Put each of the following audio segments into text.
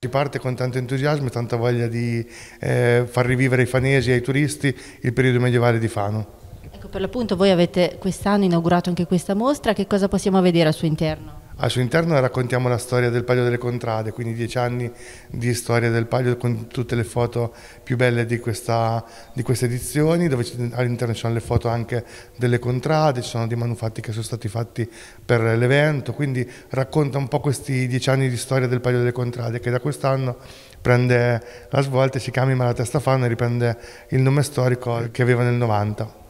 Si parte con tanto entusiasmo e tanta voglia di eh, far rivivere ai fanesi e ai turisti il periodo medievale di Fano. Ecco, per l'appunto voi avete quest'anno inaugurato anche questa mostra, che cosa possiamo vedere al suo interno? Al suo interno raccontiamo la storia del Palio delle Contrade, quindi dieci anni di storia del Palio con tutte le foto più belle di, questa, di queste edizioni, dove all'interno ci sono le foto anche delle Contrade, ci sono dei manufatti che sono stati fatti per l'evento, quindi racconta un po' questi dieci anni di storia del Palio delle Contrade che da quest'anno prende la svolta e si chiama Imara Testafano e riprende il nome storico che aveva nel 90.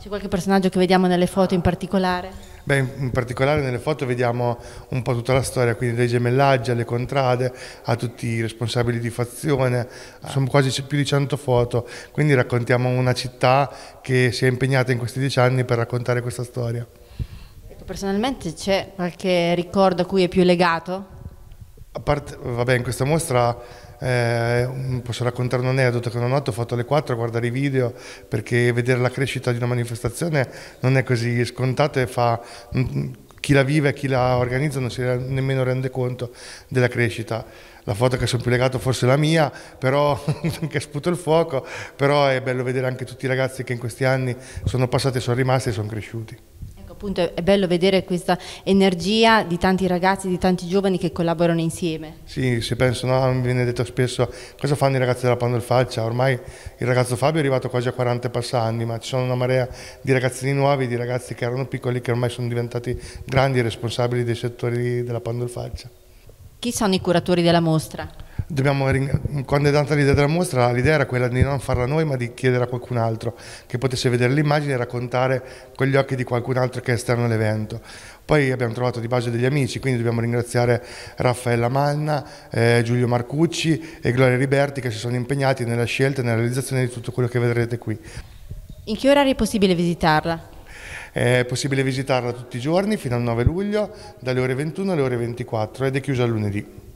C'è qualche personaggio che vediamo nelle foto in particolare? Beh, in particolare nelle foto vediamo un po' tutta la storia, quindi dai gemellaggi alle contrade, a tutti i responsabili di fazione, ah. sono quasi più di 100 foto, quindi raccontiamo una città che si è impegnata in questi dieci anni per raccontare questa storia. Ecco, personalmente c'è qualche ricordo a cui è più legato? Parte, vabbè, in questa mostra eh, posso raccontare un aneddoto che non ho notte ho fatto alle 4 a guardare i video perché vedere la crescita di una manifestazione non è così scontato e fa, mm, mm, chi la vive e chi la organizza non si nemmeno rende conto della crescita. La foto che sono più legato forse è la mia, però che sputo il fuoco, però è bello vedere anche tutti i ragazzi che in questi anni sono passati, sono rimasti e sono cresciuti appunto è, bello vedere questa energia di tanti ragazzi, di tanti giovani che collaborano insieme. Sì, si penso, no, mi viene detto spesso cosa fanno i ragazzi della Pando Falcia, ormai il ragazzo Fabio è arrivato quasi a 40 e anni, ma ci sono una marea di ragazzini nuovi, di ragazzi che erano piccoli che ormai sono diventati grandi responsabili dei settori della Pando Falcia. Chi sono i curatori della mostra? dobbiamo, quando è andata l'idea della mostra, l'idea era quella di non farla noi ma di chiedere a qualcun altro che potesse vedere l'immagine e raccontare con gli occhi di qualcun altro che è esterno all'evento. Poi abbiamo trovato di base degli amici, quindi dobbiamo ringraziare Raffaella Manna, eh, Giulio Marcucci e Gloria Riberti che si sono impegnati nella scelta e nella realizzazione di tutto quello che vedrete qui. In che orari è possibile visitarla? È possibile visitarla tutti i giorni fino al 9 luglio, dalle ore 21 alle ore 24 ed è chiusa lunedì.